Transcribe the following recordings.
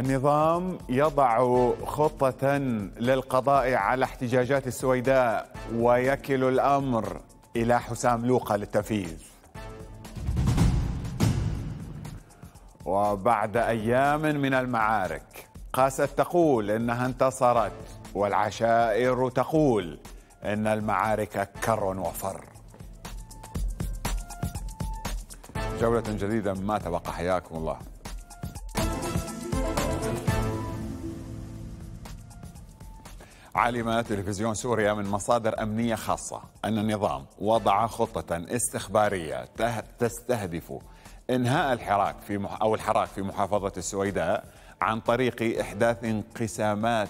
النظام يضع خطة للقضاء على احتجاجات السويداء ويكل الأمر إلى حسام لوقا للتنفيذ وبعد أيام من المعارك قاست تقول إنها انتصرت والعشائر تقول إن المعارك كر وفر جولة جديدة ما تبقى حياكم الله علم تلفزيون سوريا من مصادر أمنية خاصة أن النظام وضع خطة استخبارية تستهدف إنهاء الحراك في مح أو الحراك في محافظة السويداء عن طريق إحداث انقسامات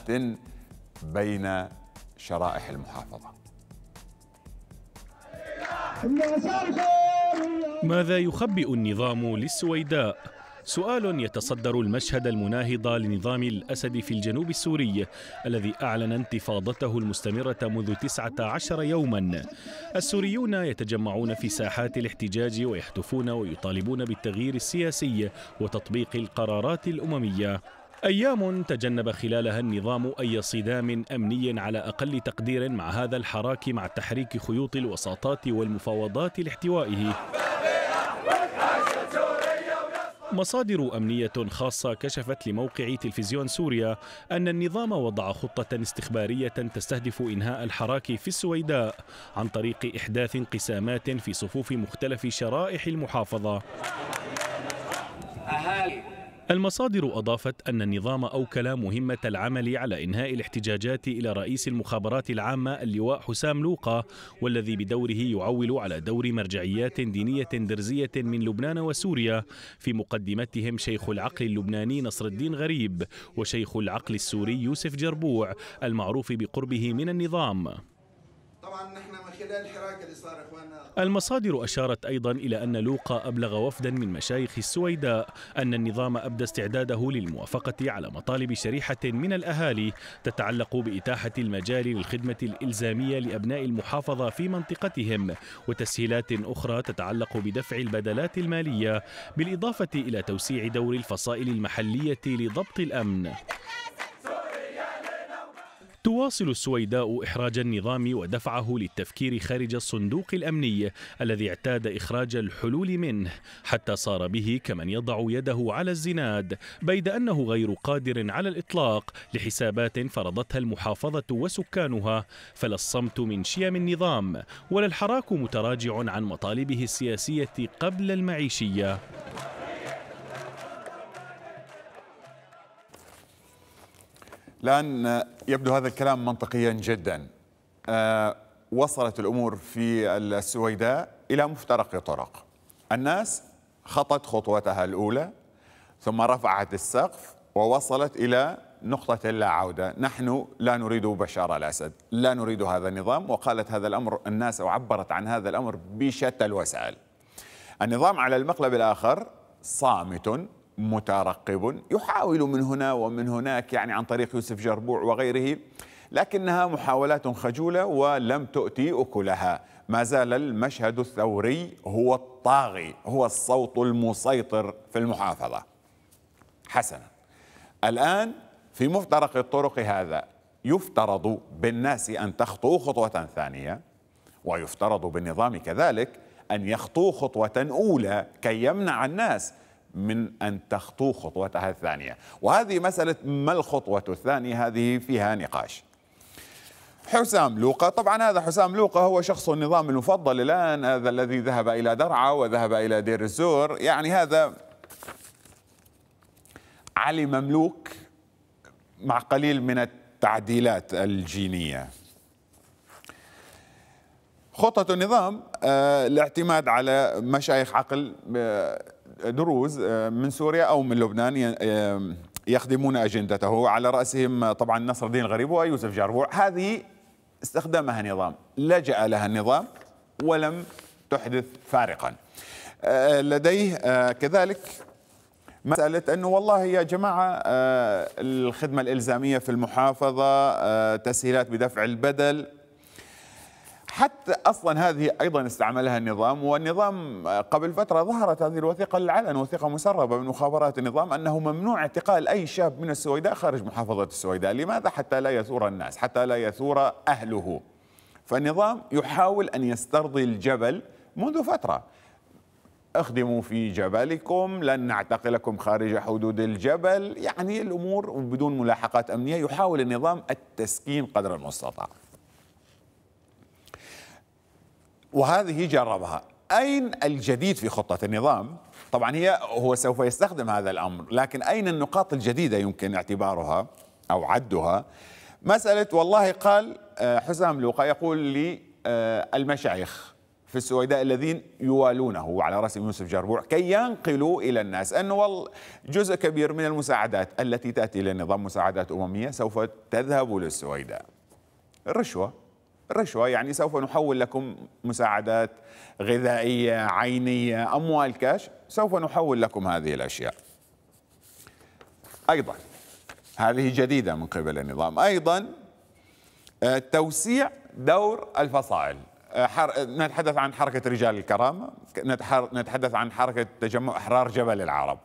بين شرائح المحافظة ماذا يخبئ النظام للسويداء؟ سؤال يتصدر المشهد المناهض لنظام الأسد في الجنوب السوري الذي أعلن انتفاضته المستمرة منذ 19 يوما السوريون يتجمعون في ساحات الاحتجاج ويحتفون ويطالبون بالتغيير السياسي وتطبيق القرارات الأممية أيام تجنب خلالها النظام أي صدام أمني على أقل تقدير مع هذا الحراك مع تحريك خيوط الوساطات والمفاوضات لاحتوائه مصادر أمنية خاصة كشفت لموقع تلفزيون سوريا أن النظام وضع خطة استخبارية تستهدف إنهاء الحراك في السويداء عن طريق إحداث انقسامات في صفوف مختلف شرائح المحافظة أهالي المصادر أضافت أن النظام أوكل مهمة العمل على إنهاء الاحتجاجات إلى رئيس المخابرات العامة اللواء حسام لوقا والذي بدوره يعول على دور مرجعيات دينية درزية من لبنان وسوريا في مقدمتهم شيخ العقل اللبناني نصر الدين غريب وشيخ العقل السوري يوسف جربوع المعروف بقربه من النظام طبعا نحن من خلال الحراك اللي صار اخواننا المصادر اشارت ايضا الى ان لوقا ابلغ وفدا من مشايخ السويداء ان النظام ابدى استعداده للموافقه على مطالب شريحه من الاهالي تتعلق باتاحه المجال للخدمه الالزاميه لابناء المحافظه في منطقتهم وتسهيلات اخرى تتعلق بدفع البدلات الماليه بالاضافه الى توسيع دور الفصائل المحليه لضبط الامن تواصل السويداء إحراج النظام ودفعه للتفكير خارج الصندوق الأمني الذي اعتاد إخراج الحلول منه حتى صار به كمن يضع يده على الزناد بيد أنه غير قادر على الإطلاق لحسابات فرضتها المحافظة وسكانها فلا الصمت من شيم النظام ولا الحراك متراجع عن مطالبه السياسية قبل المعيشية الآن يبدو هذا الكلام منطقيا جدا آه، وصلت الأمور في السويداء إلى مفترق طرق الناس خطت خطوتها الأولى ثم رفعت السقف ووصلت إلى نقطة لا عودة نحن لا نريد بشار الأسد لا نريد هذا النظام وقالت هذا الأمر الناس وعبرت عن هذا الأمر بشتى الوسائل النظام على المقلب الآخر صامت مترقب يحاول من هنا ومن هناك يعني عن طريق يوسف جربوع وغيره لكنها محاولات خجولة ولم تؤتي أكلها ما زال المشهد الثوري هو الطاغي هو الصوت المسيطر في المحافظة حسنا الآن في مفترق الطرق هذا يفترض بالناس أن تخطو خطوة ثانية ويفترض بالنظام كذلك أن يخطو خطوة أولى كي يمنع الناس من أن تخطو خطوتها الثانية وهذه مسألة ما الخطوة الثانية هذه فيها نقاش حسام لوقا طبعا هذا حسام لوقا هو شخص النظام المفضل الآن هذا الذي ذهب إلى درعا وذهب إلى دير الزور يعني هذا علي مملوك مع قليل من التعديلات الجينية خطة النظام آه، الاعتماد على مشايخ عقل آه، دروز آه، من سوريا أو من لبنان آه، يخدمون أجندته على رأسهم آه، طبعا نصر الدين الغريب ويوسف جربوع هذه استخدمها النظام لجأ لها النظام ولم تحدث فارقا لديه كذلك مسألة أنه والله يا جماعة الخدمة الإلزامية في المحافظة تسهيلات بدفع البدل حتى اصلا هذه ايضا استعملها النظام والنظام قبل فتره ظهرت هذه الوثيقه للعلن وثيقه مسربه من مخابرات النظام انه ممنوع اعتقال اي شاب من السويداء خارج محافظه السويداء، لماذا؟ حتى لا يثور الناس، حتى لا يثور اهله. فالنظام يحاول ان يسترضي الجبل منذ فتره. اخدموا في جبلكم لن نعتقلكم خارج حدود الجبل يعني الأمور بدون ملاحقات أمنية يحاول النظام التسكين قدر المستطاع وهذه جربها أين الجديد في خطة النظام؟ طبعا هي هو سوف يستخدم هذا الأمر لكن أين النقاط الجديدة يمكن اعتبارها أو عدها؟ مسألة والله قال آه، حسام لوقا يقول لي آه، المشايخ في السويداء الذين يوالونه على راس يوسف جربوع كي ينقلوا الى الناس انه جزء كبير من المساعدات التي تاتي الى النظام مساعدات امميه سوف تذهب للسويداء الرشوه رشوة يعني سوف نحول لكم مساعدات غذائية عينية أموال كاش سوف نحول لكم هذه الأشياء أيضا هذه جديدة من قبل النظام أيضا آه، توسيع دور الفصائل آه، نتحدث عن حركة رجال الكرامة نتحدث عن حركة تجمع أحرار جبل العرب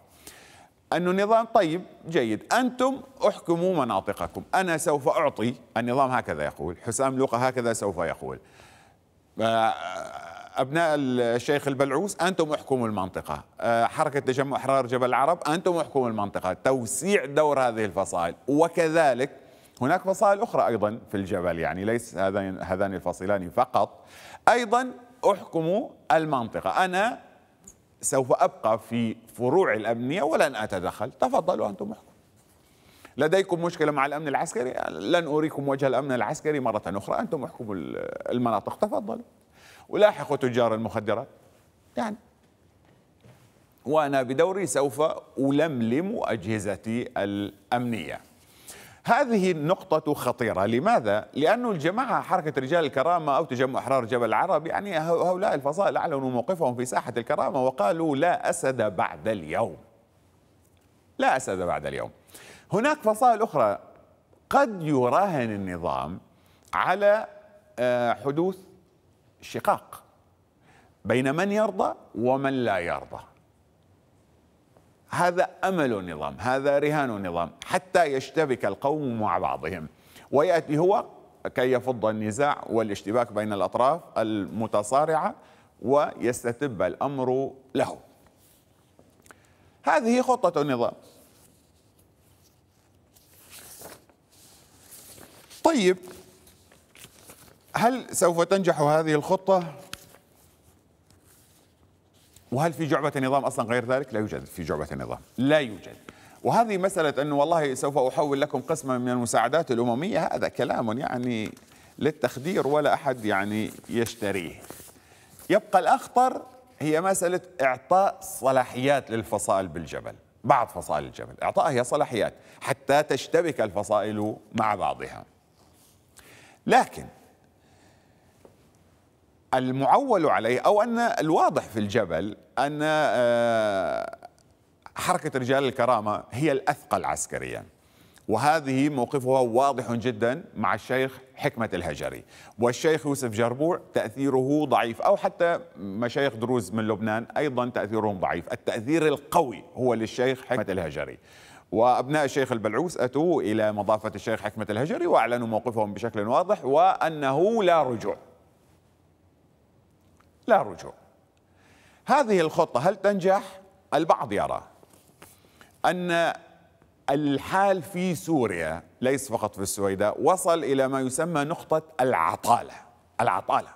أنه النظام طيب جيد أنتم احكموا مناطقكم أنا سوف أعطي النظام هكذا يقول حسام لوقا هكذا سوف يقول آه، أبناء الشيخ البلعوس أنتم احكموا المنطقة آه، حركة تجمع أحرار جبل العرب أنتم احكموا المنطقة توسيع دور هذه الفصائل وكذلك هناك فصائل أخرى أيضا في الجبل يعني ليس هذان الفصيلان فقط أيضا احكموا المنطقة أنا سوف أبقى في فروع الأمنية ولن أتدخل تفضلوا أنتم احكموا لديكم مشكلة مع الأمن العسكري لن أريكم وجه الأمن العسكري مرة أخرى أنتم احكموا المناطق تفضلوا ولاحقوا تجار المخدرات يعني وأنا بدوري سوف ألملم أجهزتي الأمنية هذه النقطة خطيرة لماذا؟ لأن الجماعة حركة رجال الكرامة أو تجمع أحرار جبل العرب يعني هؤلاء الفصائل أعلنوا موقفهم في ساحة الكرامة وقالوا لا أسد بعد اليوم لا أسد بعد اليوم هناك فصائل أخرى قد يراهن النظام على آه، حدوث شقاق بين من يرضى ومن لا يرضى هذا أمل النظام هذا رهان النظام حتى يشتبك القوم مع بعضهم ويأتي هو كي يفض النزاع والاشتباك بين الأطراف المتصارعة ويستتب الأمر له هذه خطة النظام طيب هل سوف تنجح هذه الخطة؟ وهل في جعبة نظام أصلا غير ذلك؟ لا يوجد في جعبة نظام لا يوجد وهذه مسألة أنه والله سوف أحول لكم قسما من المساعدات الأممية هذا كلام يعني للتخدير ولا أحد يعني يشتريه يبقى الأخطر هي مسألة إعطاء صلاحيات للفصائل بالجبل بعض فصائل الجبل إعطائها صلاحيات حتى تشتبك الفصائل مع بعضها لكن المعول عليه أو أن الواضح في الجبل أن آه، حركة رجال الكرامة هي الأثقل عسكريا وهذه موقفها واضح جدا مع الشيخ حكمة الهجري والشيخ يوسف جربوع تأثيره ضعيف أو حتى مشايخ دروز من لبنان أيضا تأثيرهم ضعيف التأثير القوي هو للشيخ حكمة الهجري وأبناء الشيخ البلعوس أتوا إلى مضافة الشيخ حكمة الهجري وأعلنوا موقفهم بشكل واضح وأنه لا رجوع لا رجوع هذه الخطة هل تنجح؟ البعض يرى أن الحال في سوريا ليس فقط في السويداء وصل إلى ما يسمى نقطة العطالة العطالة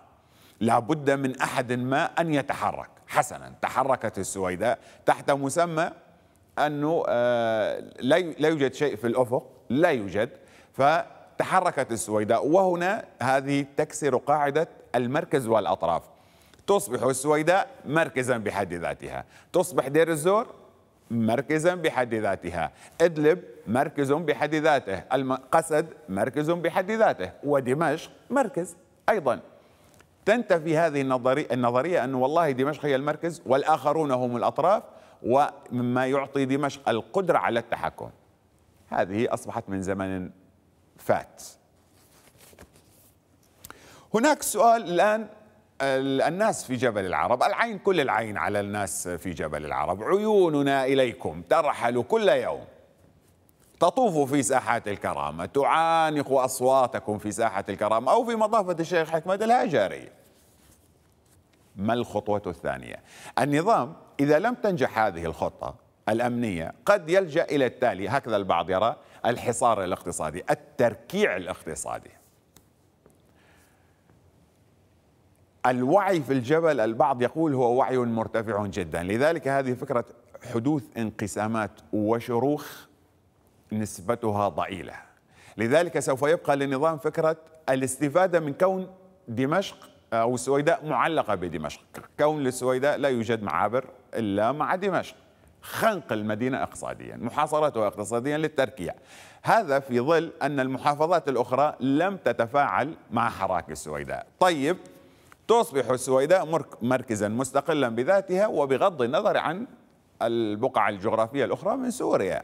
لابد من أحد ما أن يتحرك حسنا تحركت السويداء تحت مسمى أنه آه، لا يوجد شيء في الأفق لا يوجد فتحركت السويداء وهنا هذه تكسر قاعدة المركز والأطراف تصبح السويداء مركزا بحد ذاتها تصبح دير الزور مركزا بحد ذاتها إدلب مركز بحد ذاته قسد مركز بحد ذاته ودمشق مركز أيضا تنتفي هذه النظرية, النظرية أن والله دمشق هي المركز والآخرون هم الأطراف ومما يعطي دمشق القدرة على التحكم هذه أصبحت من زمن فات هناك سؤال الآن الناس في جبل العرب العين كل العين على الناس في جبل العرب عيوننا إليكم ترحل كل يوم تطوف في ساحات الكرامة تعانق أصواتكم في ساحة الكرامة أو في مضافة الشيخ حكمة الهاجري ما الخطوة الثانية؟ النظام إذا لم تنجح هذه الخطة الأمنية قد يلجأ إلى التالي هكذا البعض يرى الحصار الاقتصادي التركيع الاقتصادي الوعي في الجبل البعض يقول هو وعي مرتفع جدا لذلك هذه فكرة حدوث انقسامات وشروخ نسبتها ضئيلة لذلك سوف يبقى للنظام فكرة الاستفادة من كون دمشق أو السويداء معلقة بدمشق كون للسويداء لا يوجد معابر إلا مع دمشق خنق المدينة اقتصاديا محاصرتها اقتصاديا للتركيع هذا في ظل أن المحافظات الأخرى لم تتفاعل مع حراك السويداء طيب تصبح السويداء مركزا مستقلا بذاتها وبغض النظر عن البقع الجغرافية الأخرى من سوريا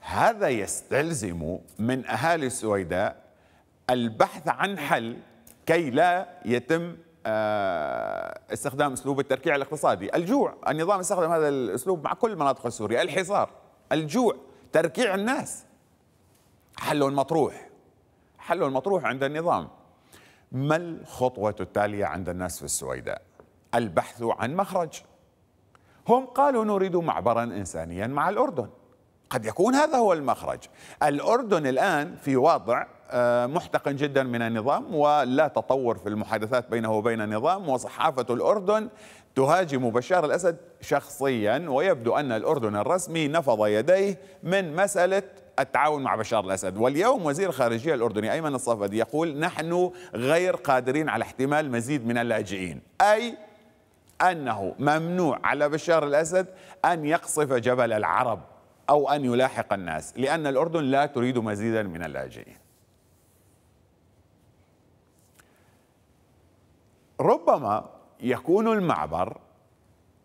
هذا يستلزم من أهالي السويداء البحث عن حل كي لا يتم آه، استخدام اسلوب التركيع الاقتصادي الجوع النظام استخدم هذا الاسلوب مع كل مناطق سوريا الحصار الجوع تركيع الناس حل مطروح حل مطروح عند النظام ما الخطوة التالية عند الناس في السويداء البحث عن مخرج هم قالوا نريد معبرا إنسانيا مع الأردن قد يكون هذا هو المخرج الأردن الآن في وضع آه، محتقن جدا من النظام ولا تطور في المحادثات بينه وبين النظام وصحافة الأردن تهاجم بشار الأسد شخصيا ويبدو أن الأردن الرسمي نفض يديه من مسألة التعاون مع بشار الأسد واليوم وزير الخارجية الأردني أيمن الصفدي يقول نحن غير قادرين على احتمال مزيد من اللاجئين أي أنه ممنوع على بشار الأسد أن يقصف جبل العرب أو أن يلاحق الناس لأن الأردن لا تريد مزيدا من اللاجئين ربما يكون المعبر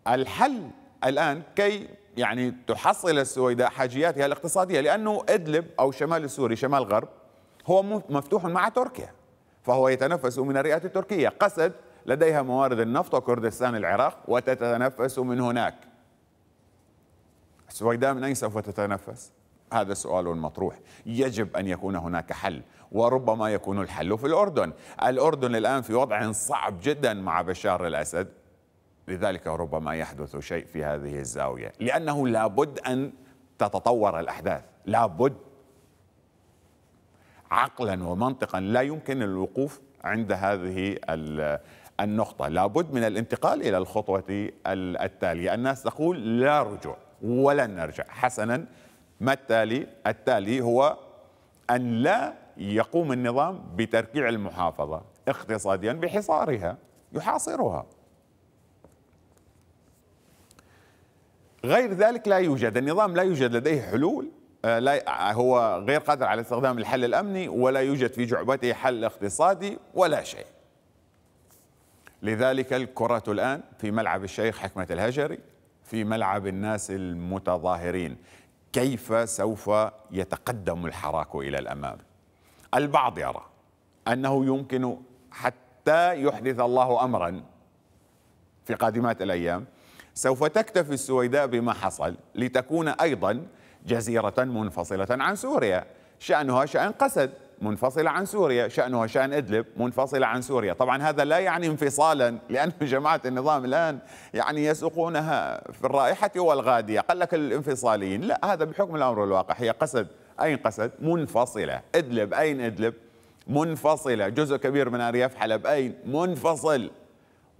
الحل الآن كي يعني تحصل السويداء حاجياتها الاقتصادية لأنه إدلب أو شمال السوري شمال غرب هو مفتوح مع تركيا فهو يتنفس من الرئة التركية قسد لديها موارد النفط وكردستان العراق وتتنفس من هناك السويداء من أين سوف تتنفس؟ هذا سؤال مطروح يجب أن يكون هناك حل وربما يكون الحل في الأردن الأردن الآن في وضع صعب جدا مع بشار الأسد لذلك ربما يحدث شيء في هذه الزاوية لأنه لابد أن تتطور الأحداث لابد عقلا ومنطقا لا يمكن الوقوف عند هذه النقطة لابد من الانتقال إلى الخطوة التالية الناس تقول لا رجوع ولن نرجع حسنا ما التالي؟ التالي هو أن لا يقوم النظام بتركيع المحافظة اقتصاديا بحصارها يحاصرها غير ذلك لا يوجد النظام لا يوجد لديه حلول آه، لا آه، هو غير قادر على استخدام الحل الامني ولا يوجد في جعبته حل اقتصادي ولا شيء. لذلك الكرة الان في ملعب الشيخ حكمة الهجري في ملعب الناس المتظاهرين كيف سوف يتقدم الحراك الى الامام؟ البعض يرى انه يمكن حتى يحدث الله امرا في قادمات الايام سوف تكتفي السويداء بما حصل لتكون أيضا جزيرة منفصلة عن سوريا شأنها شأن قسد منفصلة عن سوريا شأنها شأن إدلب منفصلة عن سوريا طبعا هذا لا يعني انفصالا لأن جماعة النظام الآن يعني يسوقونها في الرائحة والغادية قال لك الانفصاليين لا هذا بحكم الأمر الواقع هي قسد أين قسد منفصلة إدلب أين إدلب منفصلة جزء كبير من أرياف حلب أين منفصل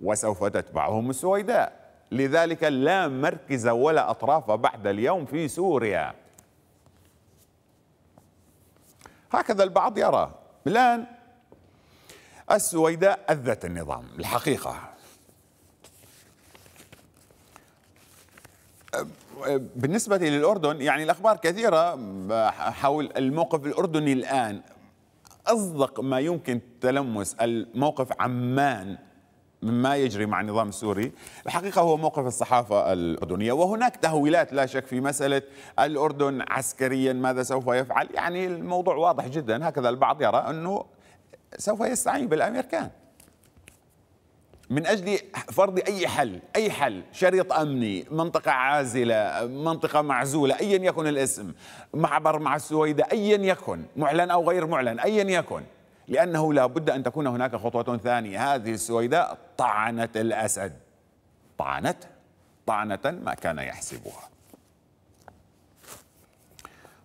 وسوف تتبعهم السويداء لذلك لا مركز ولا أطراف بعد اليوم في سوريا هكذا البعض يرى الآن السويداء أذت النظام الحقيقة بالنسبة للأردن يعني الأخبار كثيرة حول الموقف الأردني الآن أصدق ما يمكن تلمس الموقف عمان مما يجري مع النظام السوري الحقيقة هو موقف الصحافة الأردنية وهناك تهويلات لا شك في مسألة الأردن عسكريا ماذا سوف يفعل يعني الموضوع واضح جدا هكذا البعض يرى أنه سوف يستعين بالأمريكان من أجل فرض أي حل أي حل شريط أمني منطقة عازلة منطقة معزولة أيا يكن الاسم معبر مع السويدة أيا يكن معلن أو غير معلن أيا يكن لأنه لا بد أن تكون هناك خطوة ثانية هذه السويداء طعنت الأسد طعنته طعنة ما كان يحسبها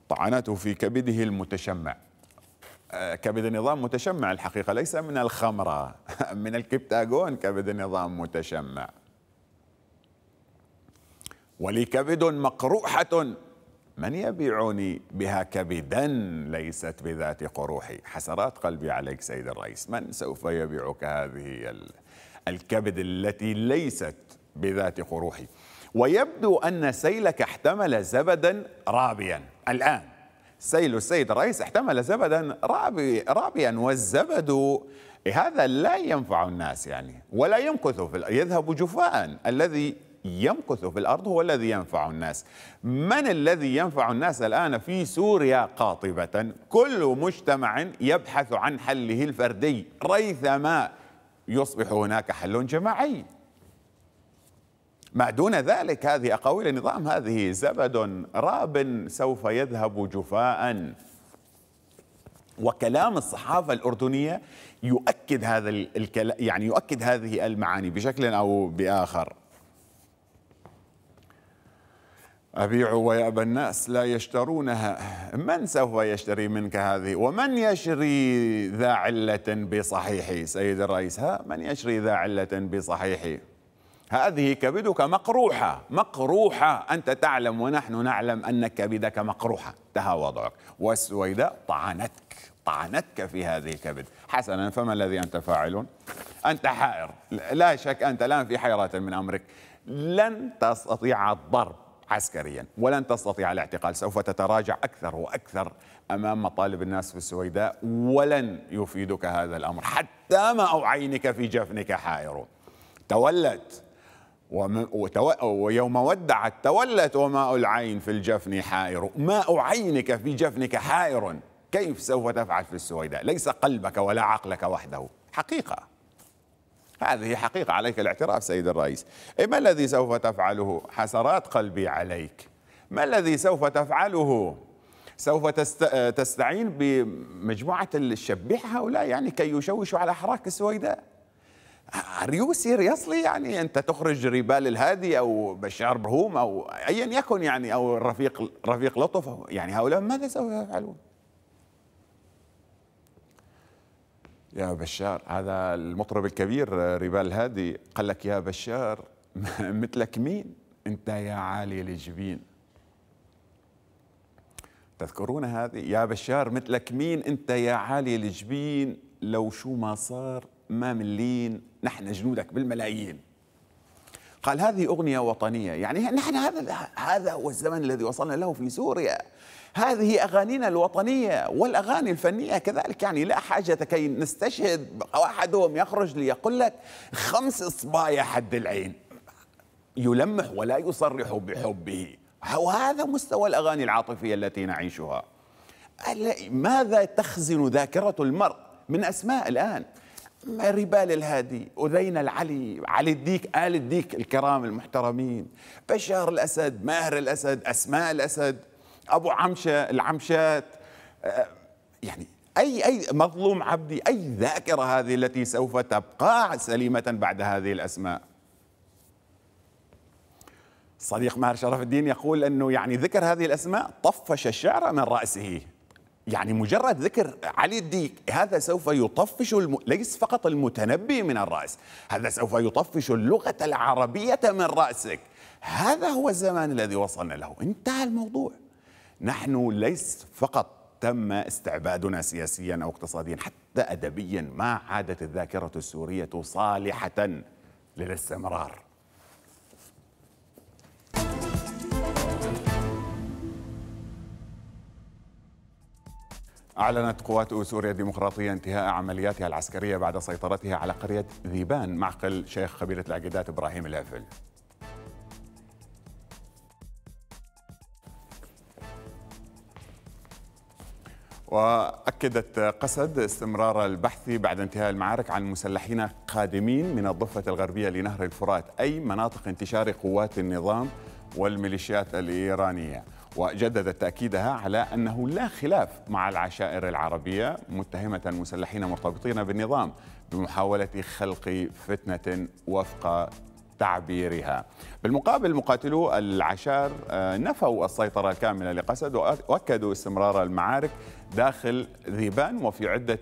طعنته في كبده المتشمع آه، كبد النظام متشمع الحقيقة ليس من الخمرة من الكبتاغون كبد النظام متشمع ولي كبد مقروحة من يبيعني بها كبدا ليست بذات قروحي حسرات قلبي عليك سيد الرئيس من سوف يبيعك هذه الكبد التي ليست بذات قروحي ويبدو أن سيلك احتمل زبدا رابيا الآن سيل السيد الرئيس احتمل زبدا رابي رابيا والزبد هذا لا ينفع الناس يعني ولا يمكث في يذهب جفاء الذي يمكث في الأرض هو الذي ينفع الناس من الذي ينفع الناس الآن في سوريا قاطبة كل مجتمع يبحث عن حله الفردي ريثما يصبح هناك حل جماعي ما دون ذلك هذه أقاويل النظام هذه زبد راب سوف يذهب جفاء وكلام الصحافة الأردنية يؤكد هذا الكلام يعني يؤكد هذه المعاني بشكل أو بآخر أبيع ويأبى الناس لا يشترونها من سوف يشتري منك هذه ومن يشري ذا علة بصحيحي سيد الرئيس ها من يشري ذا علة بصحيحي هذه كبدك مقروحة مقروحة أنت تعلم ونحن نعلم أن كبدك مقروحة انتهى وضعك والسويداء طعنتك طعنتك في هذه الكبد حسنا فما الذي أنت فاعل أنت حائر لا شك أنت الآن في حيرة من أمرك لن تستطيع الضرب عسكريا ولن تستطيع الاعتقال سوف تتراجع أكثر وأكثر أمام مطالب الناس في السويداء ولن يفيدك هذا الأمر حتى ماء عينك في جفنك حائر تولت ويوم ودعت تولت وماء العين في الجفن حائر ماء عينك في جفنك حائر كيف سوف تفعل في السويداء ليس قلبك ولا عقلك وحده حقيقه هذه حقيقة عليك الاعتراف سيد الرئيس إيه، ما الذي سوف تفعله حسرات قلبي عليك ما الذي سوف تفعله سوف تست... تستعين بمجموعة الشبيحة هؤلاء يعني كي يشوشوا على حراك السويداء ريوسي you يعني أنت تخرج ريبال الهادي أو بشار برهوم أو أيا يكن يعني أو الرفيق رفيق لطف يعني هؤلاء ماذا سوف يفعلون؟ يا بشار هذا المطرب الكبير آه، ريبال هادي قال لك يا بشار مثلك مين انت يا عالي الجبين تذكرون هذه يا بشار مثلك مين انت يا عالي الجبين لو شو ما صار ما ملين نحن جنودك بالملايين قال هذه أغنية وطنية يعني نحن هذا هذا هو الزمن الذي وصلنا له في سوريا هذه أغانينا الوطنية والأغاني الفنية كذلك يعني لا حاجة كي نستشهد أحدهم يخرج ليقول لك خمس إصبايا حد العين يلمح ولا يصرح بحبه وهذا مستوى الأغاني العاطفية التي نعيشها ماذا تخزن ذاكرة المرء من أسماء الآن ربال الهادي أذين العلي علي الديك آل الديك الكرام المحترمين بشار الأسد ماهر الأسد أسماء الأسد ابو عمشه العمشات آه، يعني اي اي مظلوم عبدي اي ذاكره هذه التي سوف تبقى سليمه بعد هذه الاسماء صديق ماهر شرف الدين يقول انه يعني ذكر هذه الاسماء طفش الشعر من راسه يعني مجرد ذكر علي الديك هذا سوف يطفش الم... ليس فقط المتنبي من الراس هذا سوف يطفش اللغه العربيه من راسك هذا هو الزمان الذي وصلنا له انتهى الموضوع نحن ليس فقط تم استعبادنا سياسيا أو اقتصاديا حتى أدبيا ما عادت الذاكرة السورية صالحة للاستمرار أعلنت قوات سوريا الديمقراطية انتهاء عملياتها العسكرية بعد سيطرتها على قرية ذيبان معقل شيخ قبيلة العقيدات إبراهيم العفل وأكدت قسد استمرار البحث بعد انتهاء المعارك عن مسلحين قادمين من الضفة الغربية لنهر الفرات أي مناطق انتشار قوات النظام والميليشيات الإيرانية وجددت تأكيدها على أنه لا خلاف مع العشائر العربية متهمة مسلحين مرتبطين بالنظام بمحاولة خلق فتنة وفق تعبيرها بالمقابل مقاتلو العشار آه، نفوا السيطرة الكاملة لقسد وأكدوا استمرار المعارك داخل ذيبان وفي عدة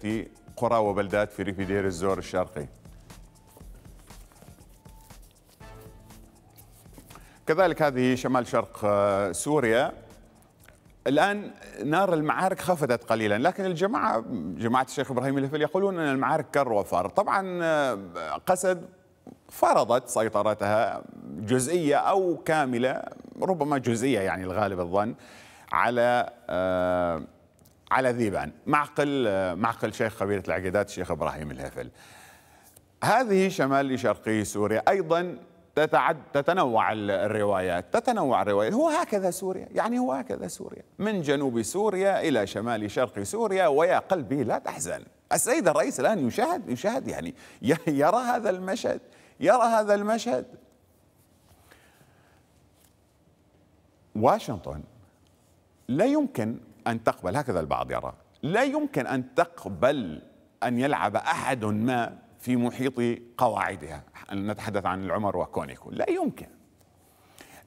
قرى وبلدات في ريف دير الزور الشرقي كذلك هذه شمال شرق آه، سوريا الآن نار المعارك خفتت قليلا لكن الجماعة جماعة الشيخ إبراهيم الهفل يقولون أن المعارك كالروفار طبعا آه، قسد فرضت سيطرتها جزئية أو كاملة ربما جزئية يعني الغالب الظن على آه، على ذيبان معقل آه، معقل شيخ خبيرة العقيدات الشيخ إبراهيم الهفل هذه شمال شرقي سوريا أيضا تتعد تتنوع الروايات تتنوع الروايات هو هكذا سوريا يعني هو هكذا سوريا من جنوب سوريا إلى شمال شرق سوريا ويا قلبي لا تحزن السيد الرئيس الآن يشاهد يشاهد يعني يرى هذا المشهد يرى هذا المشهد واشنطن لا يمكن أن تقبل هكذا البعض يرى لا يمكن أن تقبل أن يلعب أحد ما في محيط قواعدها نتحدث عن العمر وكونيكو لا يمكن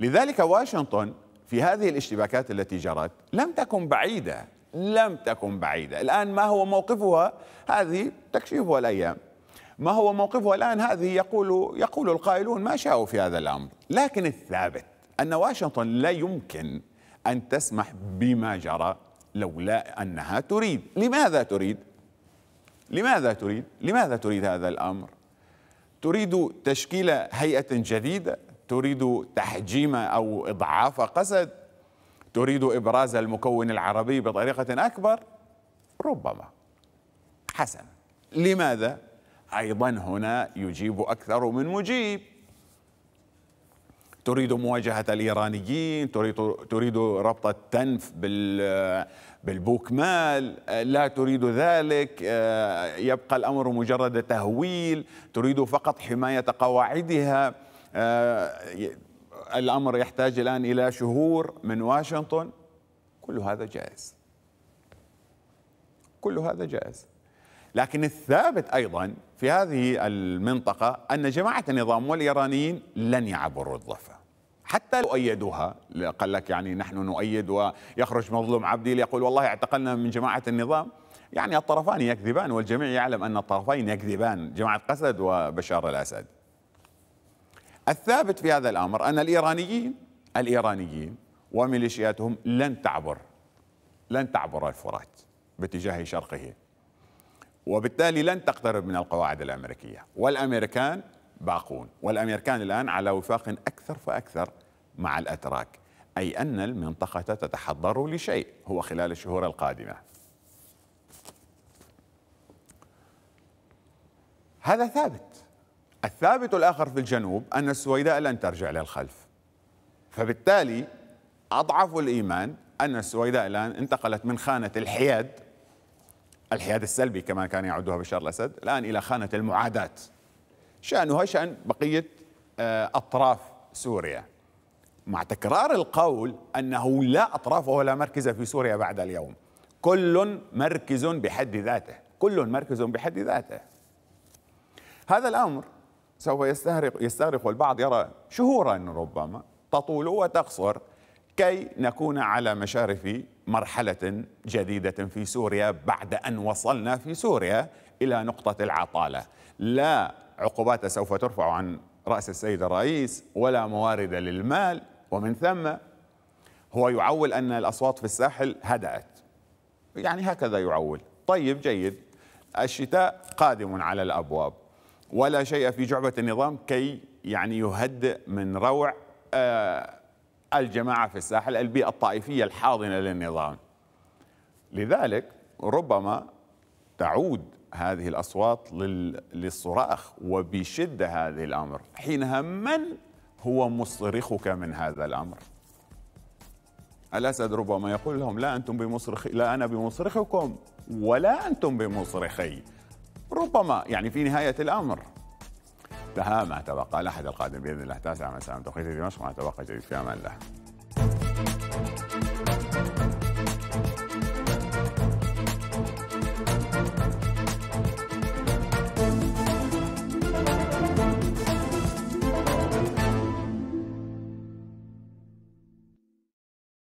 لذلك واشنطن في هذه الاشتباكات التي جرت لم تكن بعيدة لم تكن بعيدة الآن ما هو موقفها هذه تكشفها الأيام ما هو موقفه الآن هذه يقول يقول القائلون ما شاءوا في هذا الأمر لكن الثابت أن واشنطن لا يمكن أن تسمح بما جرى لولا أنها تريد لماذا تريد؟ لماذا تريد؟ لماذا تريد هذا الأمر؟ تريد تشكيل هيئة جديدة تريد تحجيم أو إضعاف قسد تريد إبراز المكون العربي بطريقة أكبر ربما حسن لماذا أيضا هنا يجيب أكثر من مجيب تريد مواجهة الإيرانيين تريد, تريد ربط التنف بال لا تريد ذلك آه، يبقى الأمر مجرد تهويل تريد فقط حماية قواعدها آه، الأمر يحتاج الآن إلى شهور من واشنطن كل هذا جائز كل هذا جائز لكن الثابت أيضا في هذه المنطقة أن جماعة النظام والإيرانيين لن يعبروا الضفة حتى لو أيدوها قال لك يعني نحن نؤيد ويخرج مظلوم عبدي ليقول والله اعتقلنا من جماعة النظام يعني الطرفان يكذبان والجميع يعلم أن الطرفين يكذبان جماعة قسد وبشار الأسد الثابت في هذا الأمر أن الإيرانيين الإيرانيين وميليشياتهم لن تعبر لن تعبر الفرات باتجاه شرقه وبالتالي لن تقترب من القواعد الامريكيه والامريكان باقون والامريكان الان على وفاق اكثر فاكثر مع الاتراك اي ان المنطقه تتحضر لشيء هو خلال الشهور القادمه هذا ثابت الثابت الاخر في الجنوب ان السويداء لن ترجع للخلف فبالتالي اضعف الايمان ان السويداء الان انتقلت من خانه الحياد الحياد السلبي كما كان يعدها بشار الأسد الآن إلى خانة المعاداة شأنها شأن بقية آه، أطراف سوريا مع تكرار القول أنه لا أطراف ولا مركز في سوريا بعد اليوم كل مركز بحد ذاته كل مركز بحد ذاته هذا الأمر سوف يستغرق, يستغرق البعض يرى شهورا ربما تطول وتقصر كي نكون على مشارف مرحلة جديدة في سوريا بعد أن وصلنا في سوريا إلى نقطة العطالة لا عقوبات سوف ترفع عن رأس السيد الرئيس ولا موارد للمال ومن ثم هو يعول أن الأصوات في الساحل هدأت يعني هكذا يعول طيب جيد الشتاء قادم على الأبواب ولا شيء في جعبة النظام كي يعني يهدئ من روع آه الجماعة في الساحل البيئة الطائفية الحاضنة للنظام لذلك ربما تعود هذه الأصوات للصراخ وبشدة هذه الأمر حينها من هو مصرخك من هذا الأمر الأسد ربما يقول لهم لا أنتم بمصرخي لا أنا بمصرخكم ولا أنتم بمصرخي ربما يعني في نهاية الأمر انتهى ما تبقى الأحد القادم بإذن الله تاسع مساء توقيت دمشق ما تبقى جديد في أمان الله